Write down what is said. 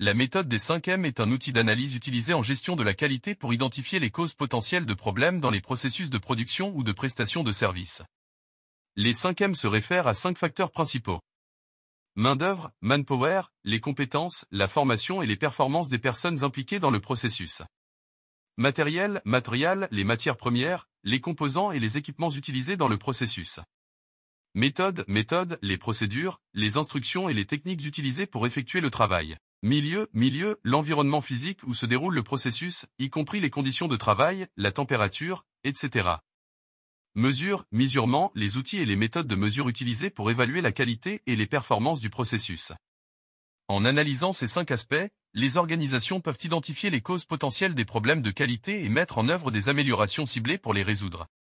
La méthode des 5M est un outil d'analyse utilisé en gestion de la qualité pour identifier les causes potentielles de problèmes dans les processus de production ou de prestation de services. Les 5M se réfèrent à cinq facteurs principaux. Main-d'œuvre, manpower, les compétences, la formation et les performances des personnes impliquées dans le processus. Matériel, matériel, les matières premières, les composants et les équipements utilisés dans le processus. Méthode, méthode, les procédures, les instructions et les techniques utilisées pour effectuer le travail. Milieu, milieu, l'environnement physique où se déroule le processus, y compris les conditions de travail, la température, etc. Mesure, mesurement, les outils et les méthodes de mesure utilisées pour évaluer la qualité et les performances du processus. En analysant ces cinq aspects, les organisations peuvent identifier les causes potentielles des problèmes de qualité et mettre en œuvre des améliorations ciblées pour les résoudre.